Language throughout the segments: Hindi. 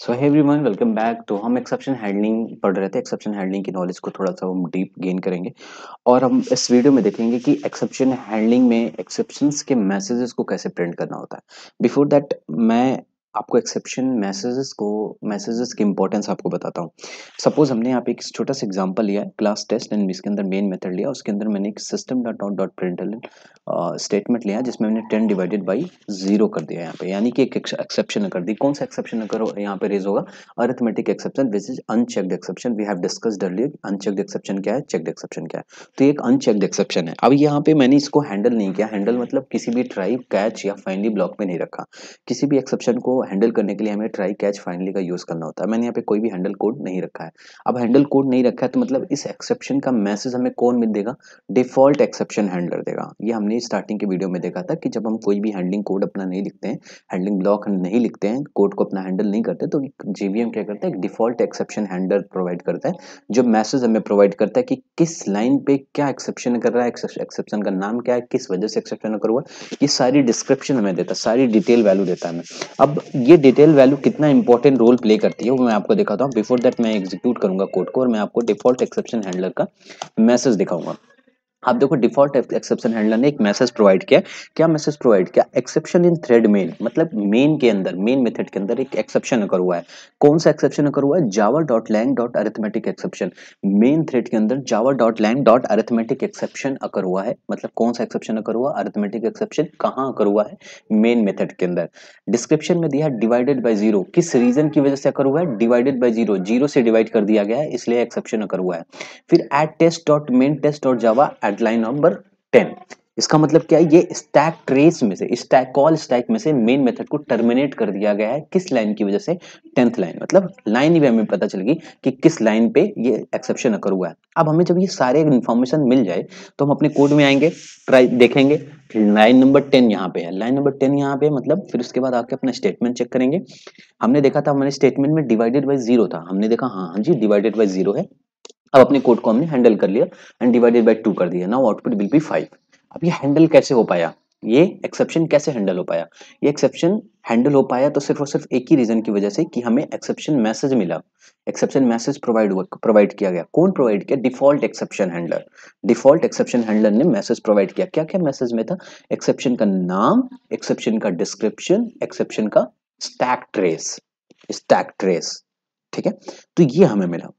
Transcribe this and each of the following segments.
सो है एवरीवन वेलकम बैक तो हम एक्सेप्शन हैंडलिंग पढ़ रहे थे एक्सेप्शन हैंडलिंग की नॉलेज को थोड़ा सा हम डीप गेन करेंगे और हम इस वीडियो में देखेंगे कि एक्सेप्शन हैंडलिंग में एक्सेप्शंस के मैसेजेस को कैसे प्रिंट करना होता है बिफोर दैट मैं आपको एक्सेप्शन मैसेजेस को मैसेजेस की इंपॉर्टेंस आपको बताता हूँ सपोज हमने यहाँ पे एक छोटा सा एग्जांपल लिया है क्लास टेस्ट एंड इसके अंदर मेन मेथड लिया उसके अंदर मैंने एक system dot out dot print statement लिया जिसमें मैंने टेन डिवाइडेड बाई जीरो कर दिया यहाँ पे यानी कि एक एक्सेप्शन कर दी कौन सा एक्सेप्शन अगर यहाँ पे रेज होगा arithmetic exception this is unchecked exception we have discussed earlier unchecked exception क्या है चेकड एक्सेप्शन क्या है तो एक अनचेक्ड एक्सेप्शन है अब यहाँ पे मैंने इसको हैंडल नहीं किया हैंडल मतलब किसी भी ट्राइव कैच या फाइनली ब्लॉक में नहीं रखा किसी भी एक्सेप्शन को हैंडल करने के लिए हमें ट्राई कैच फाइनली का यूज़ करना होता है मैंने यहाँ पे कोई भी हैंडल कोड नहीं रखा है अब हैंडल कोड नहीं रखा है तो मतलब इस एक्सेप्शन का मैसेज हमें कौन मिल देगा डिफॉल्ट एक्सेप्शन हैंडलर देगा ये हमने स्टार्टिंग के वीडियो में देखा था कि जब हम कोई भी हैंडलिंग कोड अपना नहीं लिखते हैं हैंडलिंग ब्लॉक नहीं लिखते हैं कोड को अपना हैंडल नहीं करते तो जीवीएम क्या करता है डिफॉल्ट एक्सेप्शन हैंडल प्रोवाइड करता है जो मैसेज हमें प्रोवाइड करता है कि किस लाइन पे क्या एक्सेप्शन कर रहा है एक्सेप्शन का नाम क्या है किस वजह से एक्सेप्शन कर हुआ ये सारी डिस्क्रिप्शन हमें देता है सारी डिटेल वैल्यू देता है हमें अब ये डिटेल वैल्यू कितना इंपॉर्टेंट रोल प्ले करती है वो मैं आपको दिखाता हूँ बिफोर दैट मैं एग्जीक्यूट करूंगा कोड को और मैं आपको डिफॉल्ट एक्सेप्शन हैंडलर का मैसेज दिखाऊंगा आप देखो डिफॉल्ट एक्सेप्शन हैंडलर ने एक मैसेज प्रोवाइड किया क्या मैसेज प्रोवाइड किया एक्सेप्शन इन थ्रेड मेन मतलब मेन के अंदर मेन मेथड के अंदर एक एक्सेप्शन अगर हुआ है कौन सा एक्सेप्शन अगर हुआ है जावा dot lang dot arithmetic exception main thread के अंदर Java dot lang dot arithmetic exception अगर हुआ है मतलब कौन सा एक्सेप्शन अगर हुआ अरेथमेटिक एक्सेप्शन कहाँ अगर हुआ है मेन मेथड के अंदर डिस्क्रिप्शन में दिया डिवाइडेड बाई जीरो किस रीजन की वजह से अगर हुआ है डिवाइडेड बाई जीरो जीरो से डिवाइड कर दिया गया है इसलिए एक्सेप्शन अगर हुआ है फिर at test dot main test dot Java stack line number ten इसका मतलब क्या है ये स्टैक ट्रेस में से स्टैक कॉल स्टैक में से मेन मेथड को टर्मिनेट कर दिया गया है किस लाइन की वजह से टेंथ लाइन मतलब लाइन भी हमें पता चलेगी कि किस लाइन पे ये एक्सेप्शन अकर हुआ है अब हमें जब ये सारे इन्फॉर्मेशन मिल जाए तो हम अपने कोड में आएंगे ट्राई देखेंगे लाइन नंबर टेन यहाँ पे है लाइन नंबर टेन यहाँ पे मतलब फिर उसके बाद आके अपना स्टेटमेंट चेक करेंगे हमने देखा था हमारे स्टेटमेंट में डिवाइडेड बाई जीरो था हमने देखा हाँ हाँ जी डिवाइडेड बाई जीरो है अब अपने कोड को हमने हैंडल कर लिया एंड डिवाइडेड बाई टू कर दिया now output will be five अब ये हैंडल कैसे हो पाया ये एक्सेप्शन कैसे हैंडल हो पाया ये एक्सेप्शन हैंडल हो पाया तो सिर्फ और सिर्फ एक ही रीजन की वजह से कि हमें एक्सेप्शन मैसेज मिला एक्सेप्शन मैसेज प्रोवाइड हुआ प्रोवाइड किया गया कौन प्रोवाइड किया default exception handler default exception handler ने मैसेज प्रोवाइड किया क्या क्या मैसेज में था एक्सेप्शन का नाम एक्सेप्शन का डिस्क्रिप्शन एक्सेप्शन का स्टैक ट्रेस स्टैक ट्रेस ठीक है तो ये हमें मिला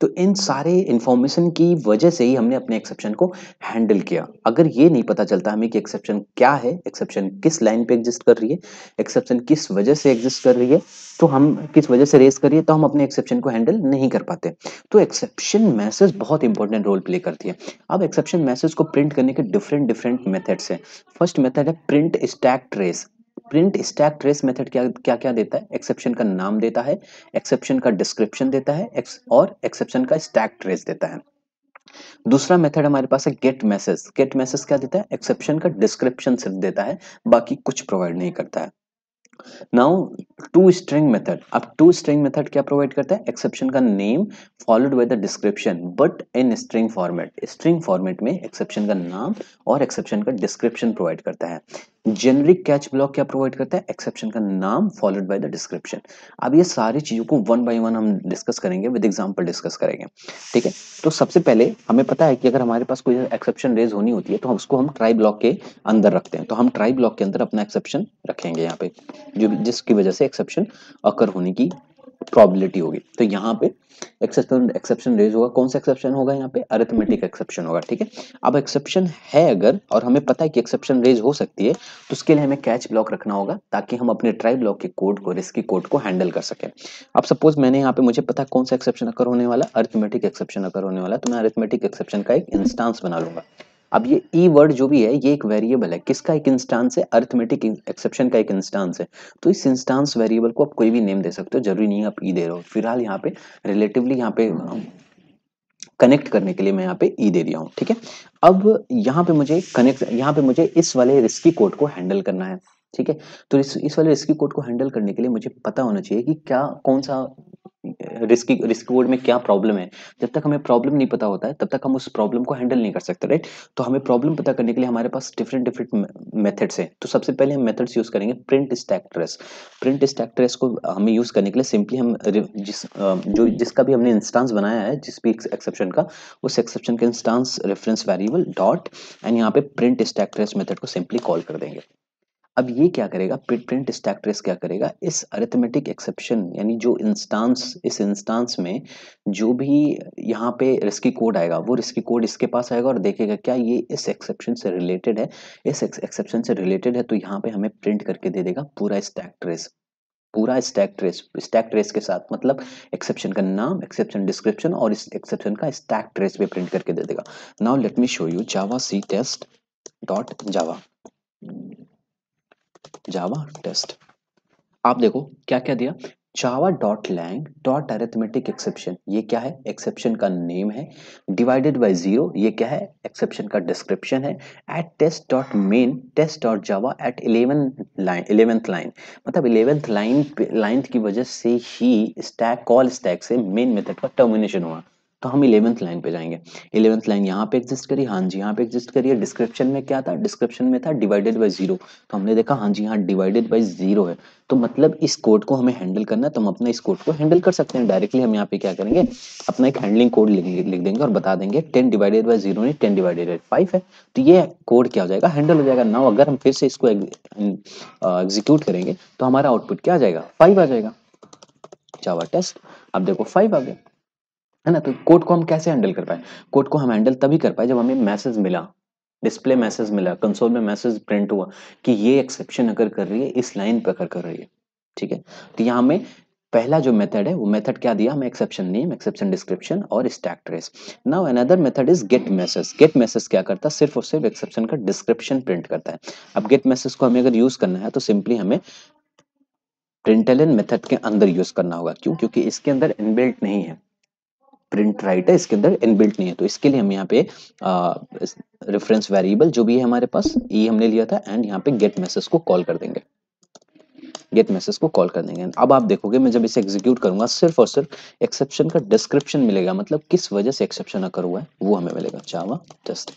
तो इन सारे इन्फॉर्मेशन की वजह से ही हमने अपने एक्सेप्शन को हैंडल किया अगर ये नहीं पता चलता हमें कि एक्सेप्शन क्या है एक्सेप्शन किस लाइन पे एग्जिस्ट कर रही है एक्सेप्शन किस वजह से एग्जिस्ट कर रही है तो हम किस वजह से रेस करिए तो हम अपने एक्सेप्शन को हैंडल नहीं कर पाते तो एक्सेप्शन मैसेज बहुत इंपॉर्टेंट रोल प्ले करती है अब एक्सेप्शन मैसेज को प्रिंट करने के डिफरेंट डिफरेंट मेथड्स हैं फर्स्ट मेथड है print stack trace print stack trace method क्या क्या क्या देता है एक्सेप्शन का नाम देता है एक्सेप्शन का डिस्क्रिप्शन देता है और एक्सेप्शन का स्टैक ट्रेस देता है दूसरा मेथड हमारे पास है गेट मैसेज गेट मैसेज क्या देता है एक्सेप्शन का डिस्क्रिप्शन सिर्फ देता है बाकी कुछ प्रोवाइड नहीं करता है नाउ टू स्ट्रिंग मेथड अब टू स्ट्रिंग मेथड क्या प्रोवाइड करता है एक्सेप्शन का name followed by the description but in string format string format में एक्सेप्शन का नाम और एक्सेप्शन का डिस्क्रिप्शन प्रोवाइड करता है जेनरिक कैच ब्लॉक क्या प्रोवाइड करता है एक्सेप्शन का नाम फॉलोड बाय द डिस्क्रिप्शन अब ये सारी चीज़ों को वन बाय वन हम डिस्कस करेंगे विद एग्जांपल डिस्कस करेंगे ठीक है तो सबसे पहले हमें पता है कि अगर हमारे पास कोई एक्सेप्शन रेज होनी होती है तो उसको हम ट्राई ब्लॉक के अंदर रखते हैं तो हम ट्राई ब्लॉक के अंदर अपना एक्सेप्शन रखेंगे यहाँ पे जो जिसकी वजह से एक्सेप्शन अकर होने की प्रॉबिलिटी होगी तो यहाँ पे एक्सेप्शन एक्सेप्शन रेज होगा कौन सा एक्सेप्शन होगा यहाँ पे अरेथमेटिक एक्सेप्शन होगा ठीक है अब एक्सेप्शन है अगर और हमें पता है कि एक्सेप्शन रेज हो सकती है तो उसके लिए हमें कैच ब्लॉक रखना होगा ताकि हम अपने ट्राई ब्लॉक के कोड को रिस्की कोड को हैंडल कर सके अब सपोज मैंने यहाँ पे मुझे पता है कौन सा एक्सेप्शन अगर होने वाला अरिथमेटिक एक्सेप्शन अगर होने वाला तो मैं अरिथमेटिक एक्सेप्शन का एक इंस्टांस बना लूंगा अब ये ई e वर्ड जो भी है ये एक वेरिएबल है किसका एक इंस्टांस है अर्थमेटिक एक्सेप्शन का एक इंस्टांस है तो इस इंस्टांस वेरिएबल को आप कोई भी नेम दे सकते हो जरूरी नहीं है आप ई e दे रहे हो फिलहाल यहाँ पे रिलेटिवली यहाँ पे कनेक्ट करने के लिए मैं यहाँ पे ई e दे दिया हूँ ठीक है अब यहाँ पे मुझे कनेक्ट यहाँ पे मुझे इस वाले रिस्की कोड को हैंडल करना है ठीक है तो इस इस वाले रिस्की कोड को हैंडल करने के लिए मुझे पता होना चाहिए कि क्या कौन सा रिस्की रिस्क वर्ड में क्या प्रॉब्लम है जब तक हमें प्रॉब्लम नहीं पता होता है तब तक हम उस प्रॉब्लम को हैंडल नहीं कर सकते राइट तो हमें प्रॉब्लम पता करने के लिए हमारे पास डिफरेंट डिफरेंट मेथड्स हैं तो सबसे पहले हम मेथड्स यूज़ करेंगे प्रिंट स्टैक्ट्रेस प्रिंट स्टैक्ट्रेस को हमें यूज़ करने के लिए सिंपली हम जिस जो जिसका भी हमने इंस्टांस बनाया है जिस भी एक्सेप्शन का उस एक्सेप्शन का instance reference variable dot and यहाँ पे प्रिंट स्टैक्ट्रेस मेथड को सिंपली कॉल कर देंगे अब ये क्या करेगा प्रिंट स्टैक ट्रेस क्या करेगा इस अरिथमेटिक एक्सेप्शन यानी जो इंस्टांस इस इंस्टांस में जो भी यहाँ पे रिस्की कोड आएगा वो रिस्की कोड इसके पास आएगा और देखेगा क्या ये इस एक्सेप्शन से रिलेटेड है इस एक्सेप्शन से रिलेटेड है तो यहाँ पे हमें प्रिंट करके दे देगा पूरा स्टैक ट्रेस पूरा स्टैक ट्रेस स्टैक ट्रेस के साथ मतलब एक्सेप्शन का नाम एक्सेप्शन डिस्क्रिप्शन और इस एक्सेप्शन का स्टैक ट्रेस भी प्रिंट करके दे देगा now let me show you javac test dot java java test आप देखो क्या क्या दिया java dot lang dot arithmetic exception ये क्या है एक्सेप्शन का नेम है डिवाइडेड बाई जीरो ये क्या है एक्सेप्शन का डिस्क्रिप्शन है at test dot main test dot java at eleven line eleventh line मतलब इलेवेंथ लाइन लाइन की वजह से ही स्टैक कॉल स्टैक से मेन मेथड का टर्मिनेशन हुआ तो हम इलेवंथ लाइन पे जाएंगे इलेवंथ लाइन यहाँ पे एग्जिस्ट करी हाँ जी यहाँ पे एग्जिस्ट करिए डिस्क्रिप्शन में क्या था डिस्क्रिप्शन में था डिवाइडेड बाई जीरो तो हमने देखा हाँ जी यहाँ डिवाइडेड बाई जीरो है तो मतलब इस कोड को हमें हैंडल करना है तो हम अपने इस कोड को हैंडल कर सकते हैं डायरेक्टली हम यहाँ पे क्या करेंगे अपना एक हैंडलिंग कोड लिख देंगे और बता देंगे टेन डिवाइडेड बाई जीरो नहीं टेन डिवाइडेड बाई फाइव है तो ये कोड क्या हो जाएगा हैंडल हो जाएगा नाउ अगर हम फिर से इसको एग्जीक्यूट uh, करेंगे तो हमारा आउटपुट क्या आ जाएगा फाइव आ जाएगा चावा टेस्ट अब देखो फाइव आ गया है ना तो कोड को हम कैसे हैंडल कर पाए कोड को हम हैंडल तभी कर पाए जब हमें मैसेज मिला डिस्प्ले मैसेज मिला कंसोल में मैसेज प्रिंट हुआ कि ये एक्सेप्शन अगर कर रही है इस लाइन पर अगर कर रही है ठीक है तो यहाँ हमें पहला जो मेथड है वो मेथड क्या दिया हमें एक्सेप्शन नेम एक्सेप्शन डिस्क्रिप्शन और stack trace now another method is get message get message क्या करता है सिर्फ और सिर्फ एक्सेप्शन का डिस्क्रिप्शन प्रिंट करता है अब गेट मैसेज को हमें अगर यूज करना है तो सिंपली हमें प्रिंटलन मेथड के अंदर यूज करना होगा क्यों क्योंकि इसके अंदर इनबिल्ट नहीं है प्रिंट राइट है इसके अंदर इनबिल्ट नहीं है तो इसके लिए हम यहाँ पे रेफरेंस वेरिएबल जो भी है हमारे पास ई e हमने लिया था एंड यहाँ पे गेट मैसेज को कॉल कर देंगे गेट मैसेज को कॉल कर देंगे अब आप देखोगे मैं जब इसे एग्जीक्यूट करूंगा सिर्फ और सिर्फ एक्सेप्शन का डिस्क्रिप्शन मिलेगा मतलब किस वजह से एक्सेप्शन अकर हुआ है वो हमें मिलेगा चावा जस्ट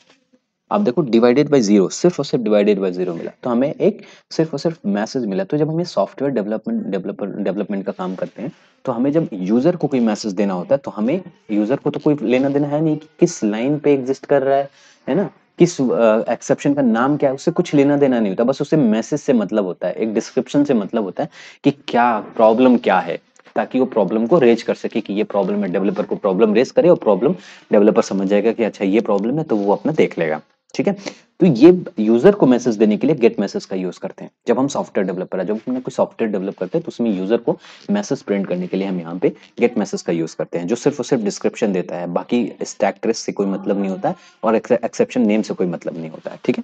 आप देखो डिवाइडेड बाय जीरो सिर्फ और सिर्फ डिवाइडेड बाय जीरो मिला तो हमें एक सिर्फ और सिर्फ मैसेज मिला तो जब हम ये सॉफ्टवेयर डेवलपमेंट डेवलपर डेवलपमेंट का काम करते हैं तो हमें जब यूजर को कोई मैसेज देना होता है तो हमें यूजर को तो कोई लेना देना है नहीं कि किस लाइन पे एग्जिस्ट कर रहा है है ना किस एक्सेप्शन uh, का नाम क्या है उससे कुछ लेना देना नहीं होता बस उसे मैसेज से मतलब होता है एक डिस्क्रिप्शन से मतलब होता है कि क्या प्रॉब्लम क्या है ताकि वो प्रॉब्लम को रेज कर सके कि ये प्रॉब्लम है डेवलपर को प्रॉब्लम रेज करे और प्रॉब्लम डेवलपर समझ जाएगा कि अच्छा ये प्रॉब्लम है तो वो अपना देख लेगा ठीक है तो ये यूजर को मैसेज देने के लिए गेट मैसेज का यूज करते हैं जब हम सॉफ्टवेयर डेवलपर है जब हमने कोई सॉफ्टवेयर डेवलप करते हैं तो उसमें यूजर को मैसेज प्रिंट करने के लिए हम यहाँ पे गेट मैसेज का यूज करते हैं जो सिर्फ और सिर्फ डिस्क्रिप्शन देता है बाकी स्टैक्ट्रेस से कोई मतलब नहीं होता है और एक्सेप्शन नेम से कोई मतलब नहीं होता है ठीक है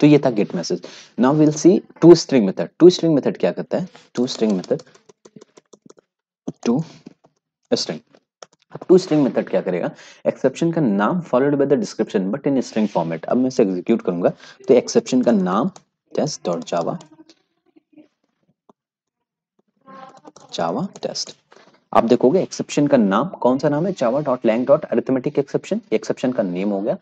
तो ये था get message now will see to string method to string method क्या करता है to string method to string to string method क्या करेगा एक्सेप्शन का नाम followed by the description but in string format अब मैं इसे एग्जीक्यूट करूंगा तो एक्सेप्शन का नाम test dot java java test आप देखोगे एक्सेप्शन का नाम कौन सा नाम है जावा dot lang dot arithmetic exception exception का नेम हो गया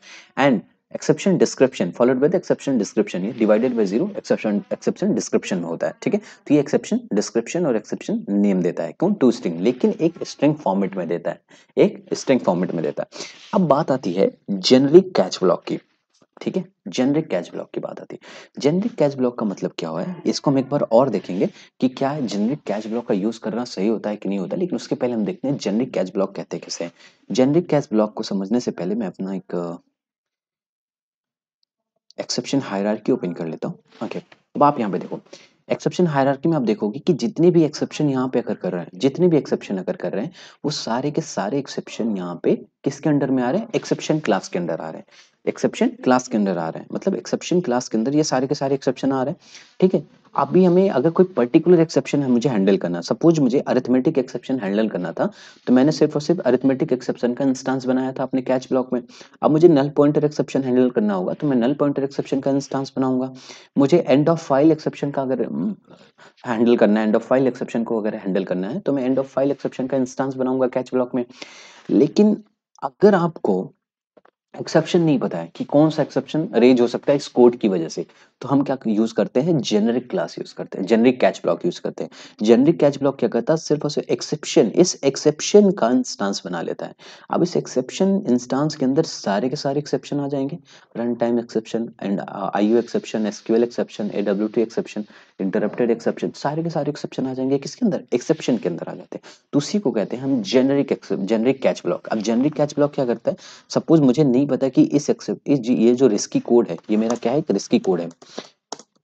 and exception description followed by the exception description ये divided by zero exception exception description होता है ठीक है तो ये एक्सेप्शन डिस्क्रिप्शन और एक्सेप्शन नेम देता है कौन टू स्ट्रिंग लेकिन एक स्ट्रिंग फॉर्मेट में देता है एक स्ट्रिंग फॉर्मेट में देता है अब बात आती है जेनरिक कैच ब्लॉक की ठीक है जेनरिक कैच ब्लॉक की बात आती है जेनरिक कैच ब्लॉक का मतलब क्या हुआ है इसको हम एक बार और देखेंगे कि क्या है जेनरिक कैच ब्लॉक का यूज करना सही होता है कि नहीं होता लेकिन उसके पहले हम देखते हैं जेनरिक कैच ब्लॉक कहते किसे हैं जेनरिक कैच ब्लॉक को समझने से पहले मैं अपना एक एक्सेप्शन हायरार्की ओपन कर लेता हूँ ओके okay. अब आप यहाँ पे देखो एक्सेप्शन हायरार्की में आप देखोगे कि जितने भी एक्सेप्शन यहाँ पे अगर कर रहे हैं जितने भी एक्सेप्शन अगर कर रहे हैं वो सारे के सारे एक्सेप्शन यहाँ पे किसके अंडर में आ रहे हैं एक्सेप्शन क्लास के अंडर आ रहे हैं एक्सेप्शन क्लास के अंदर आ रहे हैं मतलब एक्सेप्शन क्लास के अंदर ये सारे के सारे एक्सेप्शन आ रहे हैं ठीक है अभी हमें अगर कोई पर्टिकुलर एक्सेप्शन है मुझे हैंडल करना सपोज मुझे अरिथमेटिक एक्सेप्शन हैंडल करना था तो मैंने सिर्फ और सिर्फ अरिथमेटिक एक्सेप्शन का इंस्टांस बनाया था अपने कैच ब्लॉक में अब मुझे नल पॉइंटर एक्सेप्शन हैंडल करना होगा तो मैं नल पॉइंटर एक्सेप्शन का इंस्टांस बनाऊंगा मुझे एंड ऑफ फाइल एक्सेप्शन का अगर हैंडल हम्म, करना है एंड ऑफ फाइल एक्सेप्शन को अगर हैंडल करना है तो मैं एंड ऑफ फाइल एक्सेप्शन का इंस्टांस बनाऊंगा कैच ब्लॉक में लेकिन अगर आपको एक्सेप्शन नहीं पता है कि कौन सा एक्सेप्शन रेज हो सकता है इस कोड की वजह से तो हम क्या यूज करते हैं जेनरिक क्लास यूज करते हैं जेनरिक कैच ब्लॉक यूज करते हैं जेनरिक कैच ब्लॉक क्या करता है सिर्फ और एक्सेप्शन इस एक्सेप्शन का इंस्टांस बना लेता है अब इस एक्सेप्शन इंस्टांस के अंदर सारे के सारे एक्सेप्शन आ जाएंगे run time exception and I exception SQL exception a exception interrupted exception सारे के सारे एक्सेप्शन आ जाएंगे किसके अंदर एक्सेप्शन के अंदर आ जाते हैं तो उसी को कहते हैं हम जेनरिक जेनरिक कैच ब्लॉक अब जेनरिक कैच ब्लॉक क्या करता है सपोज मुझे नहीं पता कि इस एक्सेप्ट ये जो रिस्की कोड है ये मेरा क्या है रिस्की कोड है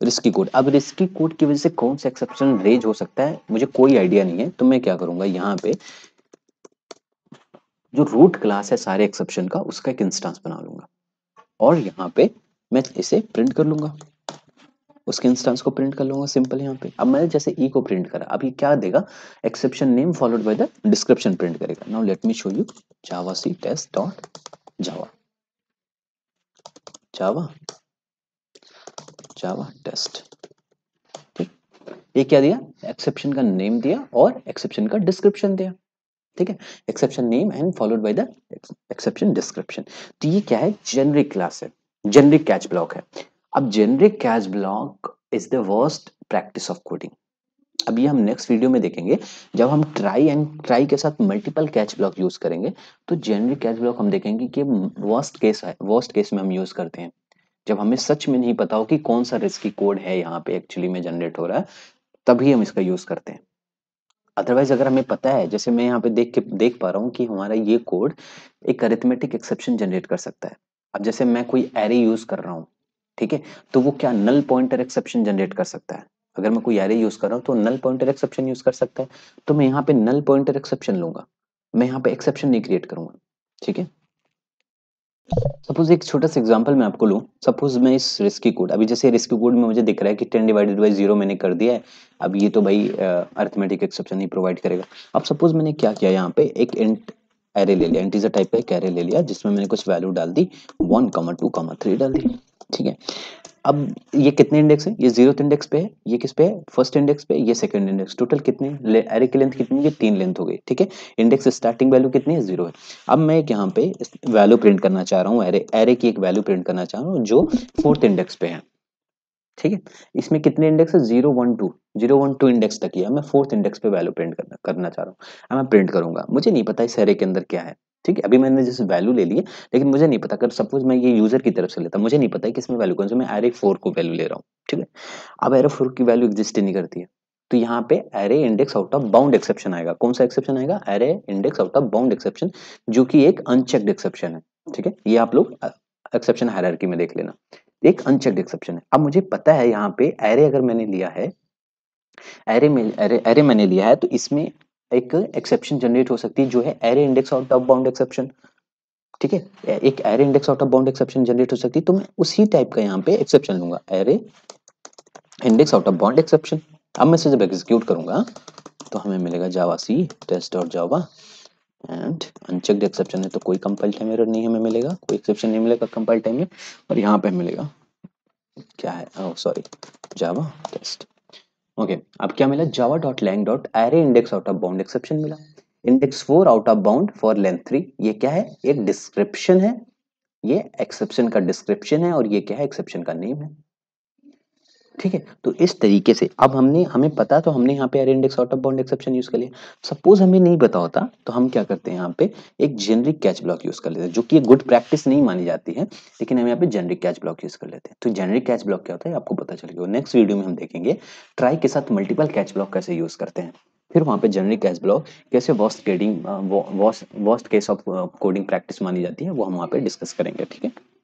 रिस्की कोड अब रिस्की कोड की वजह से कौन सा एक्सेप्शन रेज हो सकता है मुझे कोई आइडिया नहीं है तो मैं क्या करूंगा यहाँ पे जो रूट क्लास है सारे एक्सेप्शन का उसका एक इंस्टांस बना लूंगा और यहाँ पे मैं इसे प्रिंट कर लूंगा उसके इंस्टांस को प्रिंट कर लूंगा सिंपल यहाँ पे अब मैंने जैसे ई e को प्रिंट करा अब ये क्या देगा exception name followed by the description print करेगा now let me show you javac test dot java java java test ठीक ये क्या दिया एक्सेप्शन का नेम दिया और एक्सेप्शन का डिस्क्रिप्शन दिया ठीक है exception name and followed by the exception description तो ये क्या है जेनरिक क्लास है जेनरिक कैच ब्लॉक है अब generic catch block is the worst practice of coding अभी हम नेक्स्ट वीडियो में देखेंगे जब हम ट्राई एंड ट्राई के साथ मल्टीपल कैच ब्लॉक यूज करेंगे तो जेनरिक कैच ब्लॉक हम देखेंगे कि वर्स्ट केस है वर्स्ट केस में हम यूज करते हैं जब हमें सच में नहीं पता हो कि कौन सा रिस्की कोड है यहाँ पे एक्चुअली में जनरेट हो रहा है तभी हम इसका यूज करते हैं अदरवाइज अगर हमें पता है जैसे मैं यहाँ पे देख के देख पा रहा हूँ कि हमारा ये कोड एक अरिथमेटिक एक्सेप्शन जनरेट कर सकता है अब जैसे मैं कोई एरे यूज कर रहा हूँ ठीक है तो वो क्या नल पॉइंटर एक्सेप्शन जनरेट कर सकता है अगर मैं कोई एरे यूज कर रहा हूँ तो नल पॉइंटर एक्सेप्शन यूज कर सकता है तो मैं यहाँ पे नल पॉइंटर एक्सेप्शन लूंगा मैं यहाँ पे एक्सेप्शन नहीं क्रिएट करूंगा ठीक है सपोज एक छोटा सा एग्जांपल मैं आपको लूँ सपोज मैं इस रिस्की कोड अभी जैसे रिस्की कोड में मुझे दिख रहा है कि टेन डिवाइडेड बाई जीरो मैंने कर दिया है अब ये तो भाई अर्थमेटिक एक्सेप्शन ही प्रोवाइड करेगा अब सपोज मैंने क्या किया यहाँ पे एक इंट एरे ले लिया इंटीजर टाइप का एक एरे ले लिया जिसमें मैंने कुछ वैल्यू डाल दी one comma two comma three डाल दी ठीक है अब ये कितने इंडेक्स है ये जीरो इंडेक्स पे है ये किस पे है फर्स्ट इंडेक्स पे ये सेकंड इंडेक्स टोटल कितने एरे की लेंथ कितनी है तीन लेंथ हो गई ठीक है इंडेक्स स्टार्टिंग वैल्यू कितनी है जीरो है अब मैं एक यहाँ पे वैल्यू प्रिंट करना चाह रहा हूँ एरे एरे की एक वैल्यू प्रिंट करना चाह रहा हूँ जो फोर्थ इंडेक्स पे है ठीक है इसमें कितने इंडेक्स है zero one two zero one two index तक ही है मैं फोर्थ इंडेक्स पे वैल्यू प्रिंट करना करना चाह रहा हूँ मैं प्रिंट करूंगा मुझे नहीं पता इस एरे के अंदर क्या है ठीक है अभी मैंने जैसे वैल्यू ले ली है लेकिन मुझे नहीं पता अगर सपोज मैं ये यूजर की तरफ से लेता मुझे नहीं पता है कि इसमें वैल्यू कौन सा मैं एरे फोर को वैल्यू ले रहा हूँ ठीक है अब एरे फोर की वैल्यू एग्जिस्ट ही नहीं करती है तो यहाँ पे array index out of bound exception आएगा कौन सा एक्सेप्शन आएगा array index out of bound exception जो कि एक अनचेक्ड एक्सेप्शन है ठीक है ये आप लोग एक्सेप्शन हायरार्की में देख लेना एक अनचेक्ड एक्सेप्शन है अब मुझे पता है यहाँ पे एरे अगर मैंने लिया है एरे में एरे एरे मैंने लिया है तो इसमें एक एक्सेप्शन जनरेट हो सकती है जो है array index out of bound exception ठीक है एक array index out of bound exception generate हो सकती है तो मैं उसी टाइप का यहाँ पे एक्सेप्शन लूंगा array index out of bound exception अब मैं जब एग्जीक्यूट करूंगा तो हमें मिलेगा javac test dot java and unchecked exception है तो कोई कंपाइल टाइम एरर नहीं हमें मिलेगा कोई एक्सेप्शन नहीं मिलेगा कंपाइल टाइम में और यहाँ पे मिलेगा क्या है सॉरी जावा टेस्ट ओके अब क्या मिला java dot lang dot array index out of bound exception मिला index four out of bound for length three ये क्या है एक डिस्क्रिप्शन है ये एक्सेप्शन का डिस्क्रिप्शन है और ये क्या है एक्सेप्शन का नेम है ठीक है तो इस तरीके से अब हमने हमें पता तो हमने यहाँ पे array index out of bound exception use कर लिया सपोज हमें नहीं पता होता तो हम क्या करते हैं यहाँ पे एक जेनरिक कैच ब्लॉक यूज कर लेते हैं जो कि गुड प्रैक्टिस नहीं मानी जाती है लेकिन हम यहाँ पे जेनरिक कैच ब्लॉक यूज कर लेते हैं तो जेनरिक कैच ब्लॉक क्या होता है आपको पता चल गया नेक्स्ट वीडियो में हम देखेंगे ट्राई के साथ मल्टीपल कैच ब्लॉक कैसे यूज करते हैं फिर वहाँ पे जनरिक कैश ब्लॉक कैसे worst coding worst case of coding practice मानी जाती है वो हम वहाँ पे डिस्कस करेंगे ठीक है